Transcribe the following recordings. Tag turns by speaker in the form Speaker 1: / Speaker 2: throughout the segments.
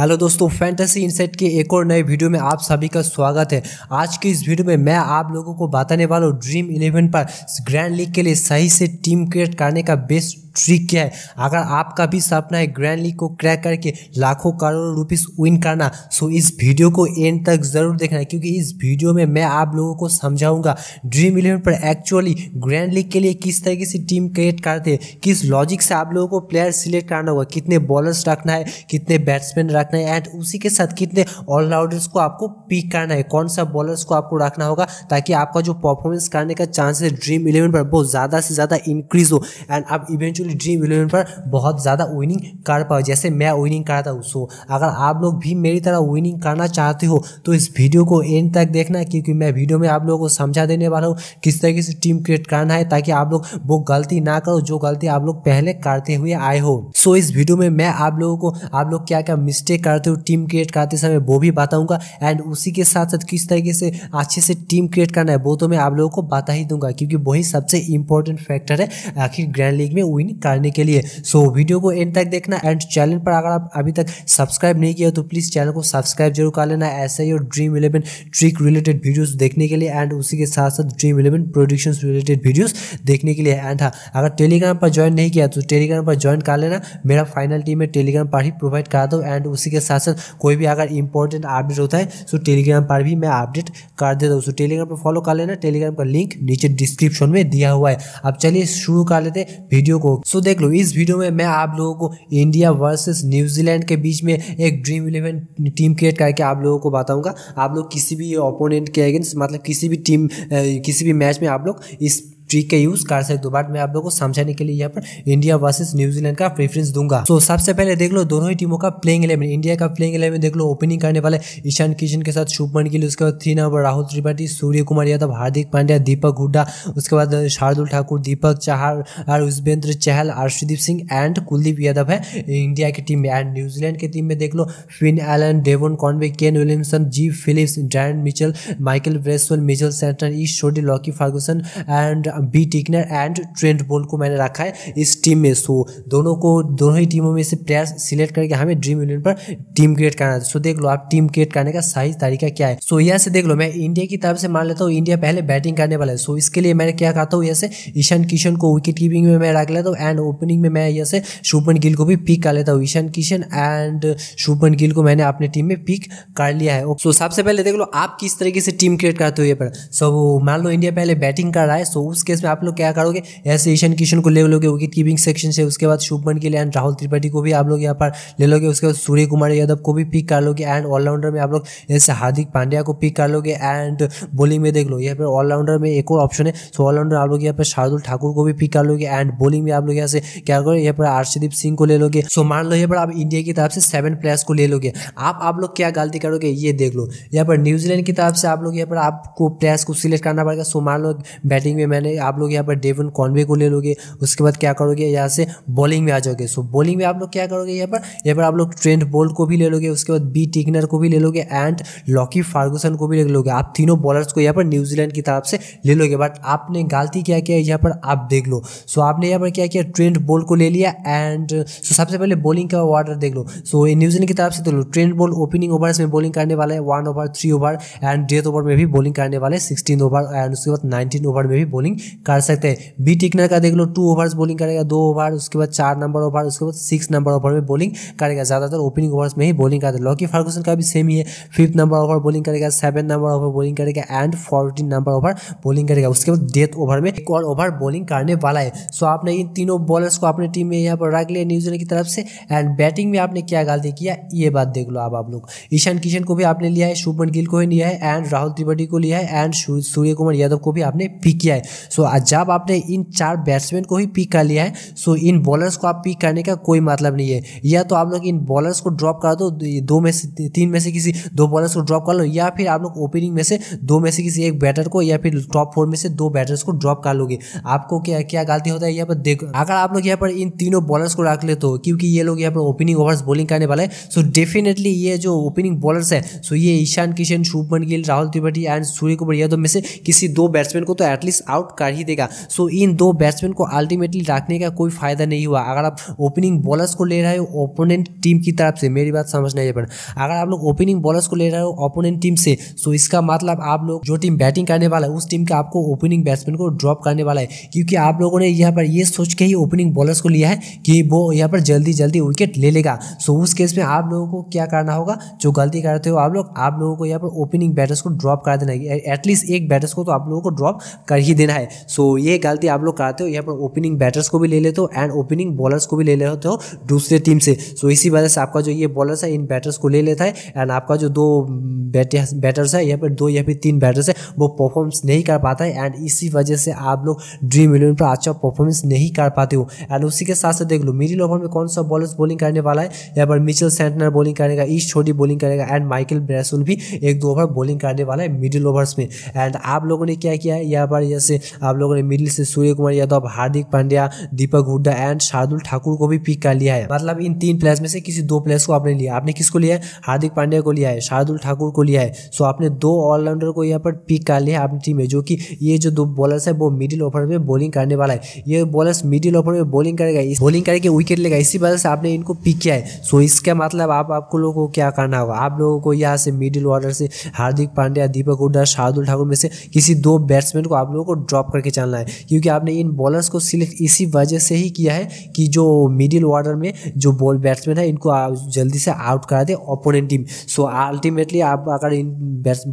Speaker 1: hello दोस्तों fantasy INSAT के एक और नए वीडियो में आप सभी का स्वागत है आज की इस वीडियो में मैं आप लोगों को बताने वाला हूँ ड्रीम इलेवन पर ग्रैंड लीग के लिए सही से टीम क्रिएट करने का बेस्ट ट्रिक क्या है अगर आपका भी सपना है ग्रैंड लीग को क्रैक करके लाखों करोड़ रुपीस विन करना सो इस वीडियो को एंड तक ज़रूर देखना है क्योंकि इस वीडियो में मैं आप लोगों को समझाऊंगा ड्रीम इलेवन पर एक्चुअली ग्रैंड लीग के लिए किस तरीके से टीम क्रिएट करते हैं किस लॉजिक से आप लोगों को प्लेयर सिलेक्ट करना होगा कितने बॉलर्स रखना है कितने बैट्समैन रखना है एंड उसी के साथ कितने ऑलराउंडर्स को आपको पिक करना है कौन सा बॉलर्स को आपको रखना होगा ताकि आपका जो परफॉर्मेंस करने का चांसेस ड्रीम इलेवन पर बहुत ज़्यादा से ज़्यादा इंक्रीज हो एंड आप इवेंट एक्चुअली ड्रीम इलेवन पर बहुत ज़्यादा विनिंग कर पाओ जैसे मैं विनिंग कर रहा था उसको अगर आप लोग भी मेरी तरह विनिंग करना चाहते हो तो इस वीडियो को एंड तक देखना क्योंकि मैं वीडियो में आप लोगों को समझा देने वाला हूँ किस तरीके से टीम क्रिएट करना है ताकि आप लोग वो गलती ना करो जो गलती आप लोग पहले करते हुए आए हो सो इस वीडियो में मैं आप लोगों को आप लोग क्या क्या मिस्टेक करते हो टीम क्रिएट करते समय वो भी बताऊंगा एंड उसी के साथ साथ किस तरीके से अच्छे से टीम क्रिएट करना है वो तो मैं आप लोगों को बता ही दूंगा क्योंकि वही सबसे इंपॉर्टेंट फैक्टर है आखिर ग्रैंड लीग में विन करने के लिए सो वीडियो को एंड तक देखना एंड चैनल पर अगर आप अभी तक सब्सक्राइब नहीं किया तो प्लीज़ चैनल को सब्सक्राइब जरूर कर लेना ऐसे ही और dream eleven trick related videos देखने के लिए एंड उसी के साथ साथ dream eleven prediction related videos देखने के लिए एंड हाँ अगर टेलीग्राम पर ज्वाइन नहीं किया तो टेलीग्राम पर ज्वाइन कर लेना मेरा फाइनल टीम है टेलीग्राम पर ही प्रोवाइड करा दो एंड उसी के साथ साथ कोई भी अगर इंपॉर्टेंट अपडेट होता है सो टेलीग्राम पर भी मैं अपडेट कर देता हूँ सो टेलीग्राम पर फॉलो कर लेना टेलीग्राम का लिंक नीचे डिस्क्रिप्शन में दिया हुआ है अब चलिए शुरू कर लेते वीडियो को सो देख लो इस वीडियो में मैं आप लोगों को इंडिया वर्सेस न्यूजीलैंड के बीच में एक ड्रीम इलेवन टीम क्रिएट करके आप लोगों को बताऊंगा आप लोग किसी भी ओपोनेंट के अगेंस्ट मतलब किसी भी टीम किसी भी मैच में आप लोग इस ट्रिक का यूज कर सकते हो बट मैं आप लोगों को समझाने के लिए यहाँ पर इंडिया वर्सेस न्यूजीलैंड का प्रेफरेंस दूंगा तो सबसे पहले देख लो दोनों ही टीमों का प्लेइंग इलेवन इंडिया का प्लेइंग इलेवन देख लो ओपनिंग करने वाले ईशान किशन के साथ शुभमन गिल उसके बाद थ्री नंबर राहुल त्रिपाठी सूर्य कुमार यादव हार्दिक पांड्या दीपक हुड्डा उसके बाद शार्दुल ठाकुर दीपक चाहर और उजबेंद्र चहल अर्षदीप सिंह एंड कुलदीप यादव है इंडिया की टीम में एंड न्यूजीलैंड की टीम में देख लो Finn Allen Devon Conway Kane Williamson G Phillips Dan Mitchell Michael Bracewell Mitchell Santner Ish Sodhi Lockie Ferguson and B Tickner and Trent Boult को मैंने रखा है इस टीम में सो दोनों को दोनों ही टीमों में से प्लेयर सिलेक्ट करके हमें ड्रीम इलेवन पर टीम क्रिएट करना है सो देख लो आप टीम क्रिएट करने का सही तरीका क्या है सो यहाँ से देख लो मैं इंडिया की तरफ से मान लेता हूँ इंडिया पहले बैटिंग करने वाला है सो इसके लिए मैंने क्या कहता हूँ यहाँ से ईशान किशन को विकेट कीपिंग में मैं रख लेता हूँ एंड ओपनिंग में मैं यहाँ से शुभन गिल को भी पिक कर लेता हूँ ईशान किशन एंड शुभन गिल को मैंने अपने टीम में पिक कर लिया है सो सबसे पहले देख लो आप किस तरीके से टीम क्रिएट करते हो ये पर सो मान लो इंडिया पहले बैटिंग कर रहा है सो उस उस केस में आप लोग क्या करोगे ऐसे ईशन ईशान किशन को ले लोगे विकेट कीपिंग सेक्शन से उसके बाद शुभमन गिल एंड राहुल त्रिपाठी को भी आप लोग यहाँ पर ले लोगे उसके बाद सूर्य कुमार यादव को भी पिक कर लोगे एंड ऑलराउंडर में आप लोग ऐसे हार्दिक पांड्या को पिक कर लोगे एंड बॉलिंग में देख लो यहाँ पर ऑलराउंडर में एक और ऑप्शन है सो ऑलराउंडर आप लोग यहाँ पर शार्दुल ठाकुर को भी पिक कर लोगे एंड बॉलिंग में आप लोग यहाँ से क्या करोगे यहाँ पर आर्षदीप सिंह को ले लोगे सो मान लो यहाँ पर आप इंडिया की तरफ से सेवन प्लेयर्स को ले लोगे आप आप लोग क्या गलती करोगे ये देख लो यहाँ पर न्यूजीलैंड की तरफ से आप लोग यहाँ पर आपको प्लेयर्स को सिलेक्ट करना पड़ेगा सो मान लो बैटिंग में मैंने है आप लोग यहाँ पर डेवन कॉन्वे को ले लोगे उसके बाद क्या करोगे यहाँ से बॉलिंग में आ जाओगे सो बॉलिंग में आप लोग क्या करोगे यहाँ पर यहाँ पर आप लोग ट्रेंड बोल्ट को भी ले लोगे उसके बाद बी टिकनर को भी ले लोगे एंड लॉकी फार्गूसन को भी ले लोगे आप तीनों बॉलर्स को यहाँ पर न्यूजीलैंड की तरफ से ले लोगे बट आपने गलती क्या किया यहाँ पर आप देख लो सो आपने यहाँ पर क्या किया ट्रेंड बोल्ट को ले लिया एंड सो सबसे पहले बॉलिंग का ऑर्डर देख लो सो न्यूजीलैंड की तरफ से देख तो लो ट्रेंट बोल्ट ओपनिंग ओवर्स में बॉलिंग करने वाला है one over three over and death over में भी बॉलिंग करने वाले सिक्सटीन ओवर एंड उसके बाद नाइनटीन ओवर में भी बॉलिंग कर सकते हैं बी टिकनर का देख लो टू ओवर्स बॉलिंग करेगा दो ओवर उसके बाद चार नंबर ओवर उसके बाद सिक्स नंबर ओवर में बॉलिंग करेगा ज़्यादातर ओपनिंग ओवर्स में ही बॉलिंग करते हैं लॉकी फर्गूसन का भी सेम ही है फिफ्थ नंबर ओवर बॉलिंग करेगा सेवन नंबर ओवर बॉलिंग करेगा and fourteen number over bowling करेगा उसके बाद डेथ ओवर में एक और ओवर बॉलिंग करने वाला है सो आपने इन तीनों बॉलर्स को अपने टीम में यहाँ पर रख लिया न्यूजीलैंड की तरफ से एंड बैटिंग में आपने क्या गलती किया ये बात देख लो आप आप लोग ईशान किशन को भी आपने लिया है शुभमन गिल को ही लिया है एंड राहुल त्रिपाठी को लिया है एंड सूर्य कुमार यादव को भी आपने पिक किया है सो जब आपने इन चार बैट्समैन को ही पिक कर लिया है सो इन बॉलर्स को आप पिक करने का कोई मतलब नहीं है या तो आप लोग इन बॉलर्स को ड्रॉप कर दो दो में से तीन में से किसी दो बॉलर्स को ड्रॉप कर लो या फिर आप लोग ओपनिंग में से दो में से किसी एक बैटर को या फिर टॉप फोर में से दो बैटर्स को ड्रॉप कर लोगे आपको क्या क्या गलती होता है यहाँ पर देखो अगर आप लोग यहाँ पर इन तीनों बॉलर्स को रख ले तो क्योंकि ये लोग यहाँ पर ओपनिंग ओवर्स बॉलिंग करने वाले हैं सो डेफिनेटली ये जो ओपनिंग बॉलर्स है सो ये ईशान किशन शुभमन गिल राहुल त्रिपाठी एंड सूर्य कुमार यादव में से किसी दो बैट्समैन को तो एटलीस्ट आउट कर ही देगा सो इन दो बैट्समैन को अल्टीमेटली रखने का कोई फायदा नहीं हुआ अगर आप ओपनिंग बॉलर्स को ले रहे हो ओपोनेंट टीम की तरफ से मेरी बात समझ नहीं पड़ अगर आप लोग ओपनिंग बॉलर्स को ले रहे हो ओपोनेंट टीम से सो इसका मतलब आप लोग जो टीम बैटिंग करने वाला है उस टीम का आपको ओपनिंग बैट्समैन को ड्रॉप करने वाला है क्योंकि आप लोगों ने यहाँ पर यह सोच के ही ओपनिंग बॉलर्स को लिया है कि वो यहाँ पर जल्दी जल्दी विकेट ले लेगा सो उस केस में आप लोगों को क्या करना होगा जो गलती करते हो आप लोग आप लोगों को यहाँ पर ओपनिंग बैटर्स को ड्रॉप कर देना है एटलीस्ट एक बैटर्स को तो आप लोगों को ड्रॉप कर ही देना है सो ये गलती आप लोग कराते हो यहाँ पर ओपनिंग बैटर्स को भी ले लेते हो एंड ओपनिंग बॉलर्स को भी ले लेते हो दूसरे टीम से सो इसी वजह से आपका जो ये बॉलर्स है इन बैटर्स को ले लेता है एंड आपका जो दो बैटर्स है यहाँ पर दो या फिर तीन बैटर्स है वो परफॉर्मेंस नहीं कर पाता है एंड इसी वजह से आप लोग ड्रीम इलेवन पर अच्छा परफॉर्मेंस नहीं कर पाते हो एंड उसी के साथ साथ देख लो मिडिल ओवर में कौन सा बॉलर्स बॉलिंग करने वाला है यहाँ पर मिचल सेंटनर बॉलिंग करेगा ईस्ट छोटी बॉलिंग करेगा एंड माइकल ब्रैसुल भी एक दो ओवर बॉलिंग करने वाला है मिडिल ओवर्स में एंड आप लोगों ने क्या किया है यहाँ पर जैसे आप लोगों ने मिडिल से सूर्य कुमार यादव हार्दिक पांड्या दीपक हुड्डा एंड शार्दुल ठाकुर को भी पिक कर लिया है मतलब इन तीन प्लेयर्स में से किसी दो प्लेयर्स को आपने लिया आपने किसको लिया है हार्दिक पांड्या को लिया है शार्दुल ठाकुर को लिया है सो आपने दो ऑलराउंडर को यहाँ पर पिक कर लिया है अपनी टीम में जो कि ये जो दो बॉलर्स है वो मिडिल ओवर में बॉलिंग करने वाला है ये बॉलर्स मिडिल ओवर में बॉलिंग करेगा इस बॉलिंग करके विकेट लेगा इसी वजह से आपने इनको पिक किया है सो इसका मतलब आप आपको लोगों को क्या करना होगा आप लोगों को यहाँ से मिडिल ऑर्डर से हार्दिक पांड्या दीपक हुड्डा शार्दुल ठाकुर में से किसी दो बैट्समैन को आप लोगों को ड्रॉप करके चलना है क्योंकि आपने इन बॉलर्स को सिलेक्ट इसी वजह से ही किया है कि जो मिडिल ऑर्डर में जो बॉल बैट्समैन है इनको जल्दी से आउट करा दे ओपोनेंट टीम सो अल्टीमेटली आप अगर इन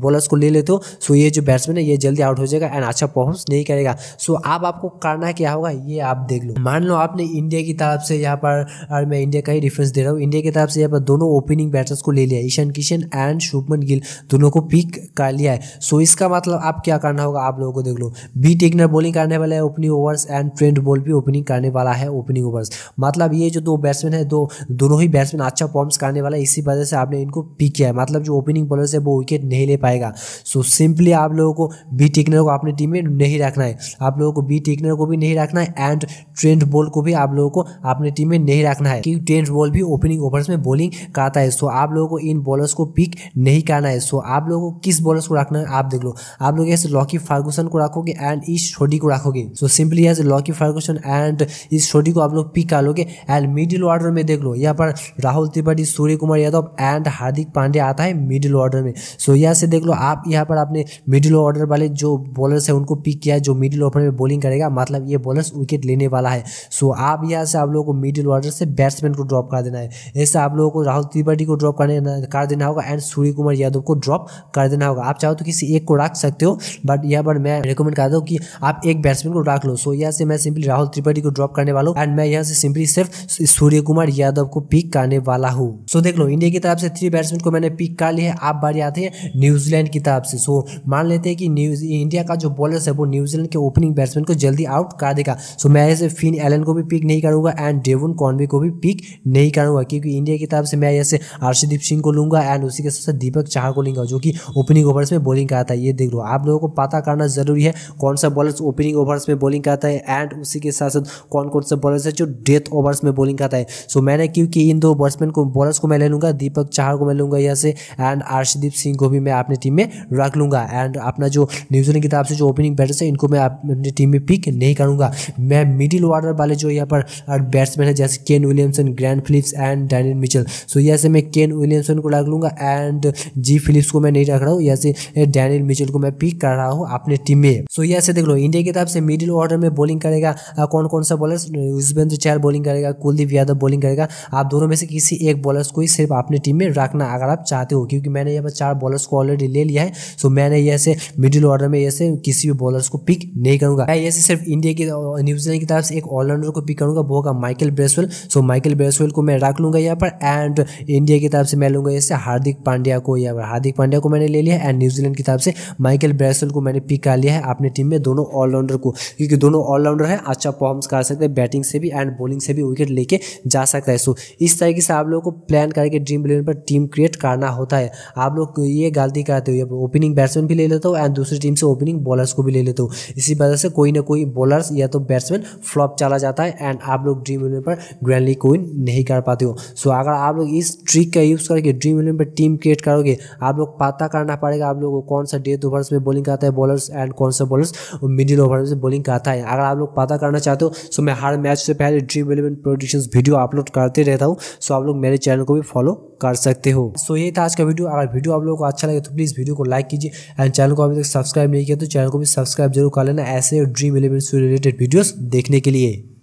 Speaker 1: बॉलर्स को ले लेते हो सो ये जो बैट्समैन है ये जल्दी आउट हो जाएगा एंड अच्छा परफॉर्मेंस नहीं करेगा सो आप आपको करना क्या होगा ये आप देख लो मान लो आपने इंडिया की तरफ से यहाँ पर और मैं इंडिया का ही रिफरेंस दे रहा हूँ इंडिया की तरफ से यहाँ पर दोनों ओपनिंग बैटर्स को ले लिया ईशान किशन एंड शुभमन गिल दोनों को पिक कर लिया है सो इसका मतलब आप क्या करना होगा आप लोगों को देख लो बी टेकनर बॉलिंग करने वाला है opening overs and Trent Boult भी ओपनिंग करने वाला है ओपनिंग ओवर्स मतलब ये जो दो बैट्समैन है दो दोनों ही बैट्समैन अच्छा परफॉर्म्स करने वाला है इसी वजह से आपने इनको पिक किया है मतलब जो ओपनिंग बॉलर्स है वो विकेट नहीं ले पाएगा सो सिंपली आप लोगों को बी टेकनर को अपने टीम में नहीं रखना है आप लोगों को बी टेकनर को भी नहीं रखना है एंड ट्रेंड बॉल को भी आप लोगों को अपने टीम में नहीं रखना है क्योंकि ट्रेंड बॉल भी ओपनिंग ओवर्स में बॉलिंग करता है सो आप लोगों को इन बॉलर्स को पिक नहीं करना है सो आप लोगों को किस बॉलर्स को रखना है आप देख लो आप लोग ऐसे लॉकी फार्गूसन को रखोगे एंड इस छोटी को रखोगे so simply as Lockie Ferguson and Ish Sodhi को आप लोग पिक कर लोगे एंड मिडिल ऑर्डर में देख लो यहाँ पर राहुल त्रिपाठी सूर्य कुमार यादव एंड हार्दिक पांडे आता है मिडिल ऑर्डर में सो यहाँ से देख लो आप यहाँ पर आपने मिडिल ऑर्डर वाले जो बॉलर्स है उनको पिक किया है जो मिडिल ऑर्डर में बॉलिंग करेगा मतलब ये बॉलर्स विकेट लेने वाला है सो आप यहाँ से आप लोगों को मिडिल ऑर्डर से बैट्समैन को ड्रॉप कर देना है ऐसे आप लोगों को राहुल त्रिपाठी को ड्रॉप करने कर देना होगा एंड सूर्य कुमार यादव को ड्रॉप कर देना होगा आप चाहो तो किसी एक को रख सकते हो बट यहाँ पर मैं रिकमेंड करता हूँ कि आप एक बैट्समैन को रख लो सो यहाँ से मैं सिंपली राहुल त्रिपाठी को ड्रॉप करने वाला हूँ एंड मैं यहाँ से सिंपली सिर्फ सूर्य कुमार यादव को पिक करने वाला हूँ सो देख लो इंडिया की तरफ से थ्री बैट्समैन को मैंने पिक कर लिया है आप बारी आते हैं न्यूजीलैंड की तरफ से सो मान लेते हैं कि इंडिया का जो बॉलर है वो न्यूजीलैंड के ओपनिंग बैट्समैन को जल्दी आउट कर देगा सो मैं ऐसे फिन एलन को भी पिक नहीं करूंगा एंड डेवन कॉनवे को भी पिक नहीं करूंगा क्योंकि इंडिया की तरफ से मैं ऐसे हर्षदीप सिंह को लूंगा एंड उसी के साथ दीपक चाह को लूंगा जो कि ओपनिंग ओवर्स में बॉलिंग करता था ये देख लो आप लोगों को पता करना जरूरी है कौन सा सा बॉलर्स ओपनिंग ओवर्स में बॉलिंग करता है एंड उसी के साथ साथ कौन कौन से बॉलर्स है जो डेथ ओवर्स में बॉलिंग करता है सो मैंने क्योंकि इन दो बॉल्समैन को बॉलर्स को मैं ले लूँगा दीपक चाहर को मैं लूँगा यहाँ से एंड अर्शदीप सिंह को भी मैं अपने टीम में रख लूँगा एंड अपना जो न्यूजीलैंड की तरफ से जो ओपनिंग बैटर्स है इनको मैं अपनी टीम में पिक नहीं करूँगा मैं मिडिल ऑर्डर वाले जो यहाँ पर बैट्समैन है जैसे Kane Williamson Glenn Phillips and Daniel Mitchell so यहाँ से मैं केन विलियमसन को रख लूँगा एंड जी फिलिप्स को मैं नहीं रख रहा हूँ यहाँ से डैनियल मिचल को मैं पिक कर रहा हूँ अपने टीम में सो यहाँ से देख लो इंडिया की तरफ से मिडिल ऑर्डर में बॉलिंग करेगा कौन कौन सा बॉलर युजवेंद्र चहल बॉलिंग करेगा कुलदीप यादव बॉलिंग करेगा आप दोनों में से किसी एक बॉलर्स को ही सिर्फ अपने टीम में रखना अगर आप चाहते हो क्योंकि मैंने यहाँ पर चार बॉलर्स को ऑलरेडी ले लिया है सो मैंने ऐसे मिडिल ऑर्डर में ऐसे किसी भी बॉलर्स को पिक नहीं करूंगा मैं ऐसे सिर्फ इंडिया की न्यूजीलैंड की तरफ से एक ऑलराउंडर को पिक करूंगा वो होगा Michael Bracewell so Michael Bracewell को मैं रख लूंगा यहाँ पर एंड इंडिया की तरफ से मैं लूंगा ऐसे हार्दिक पांड्या को यहाँ पर हार्दिक पांड्या को मैंने ले लिया एंड न्यूजीलैंड की तरफ से माइकल ब्रेसवेल को मैंने पिक कर लिया है अपनी टीम में दोनों ऑलराउंडर को क्योंकि दोनों ऑलराउंडर है अच्छा परफॉर्मेंस कर सकते हैं बैटिंग से भी एंड बॉलिंग से भी विकेट लेके जा सकता है सो इस तरीके से आप लोगों को प्लान करके ड्रीम इलेवन पर टीम क्रिएट करना होता है आप लोग ये गलती करते हो ओपनिंग बैट्समैन भी ले लेते हो एंड दूसरी टीम से ओपनिंग बॉलर्स को भी ले लेते हो इसी वजह से कोई ना कोई बॉलर्स या तो बैट्समैन फ्लॉप चला जाता है एंड आप लोग ड्रीम इलेवन पर ग्रैंड लीग विन नहीं कर पाते हो सो अगर आप लोग इस ट्रिक का यूज़ करके ड्रीम इलेवन पर टीम क्रिएट करोगे आप लोग पता करना पड़ेगा आप लोगों को कौन सा डेथ ओवर्स में बॉलिंग करता है बॉलर्स एंड कौन सा बॉलर्स और मिडिल ओवर से बॉलिंग का आता है अगर आप लोग पता करना चाहते हो सो मैं हर मैच से पहले dream eleven prediction video upload करते रहता हूँ सो आप लोग मेरे चैनल को भी फॉलो कर सकते हो सो ये था आज का वीडियो अगर वीडियो आप लोगों को अच्छा लगे तो प्लीज़ वीडियो को लाइक कीजिए एंड चैनल को अभी तक सब्सक्राइब नहीं किया तो चैनल को भी सब्सक्राइब जरूर कर लेना ऐसे ड्रीम इलेवन से रिलेटेड वीडियोज़ देखने के लिए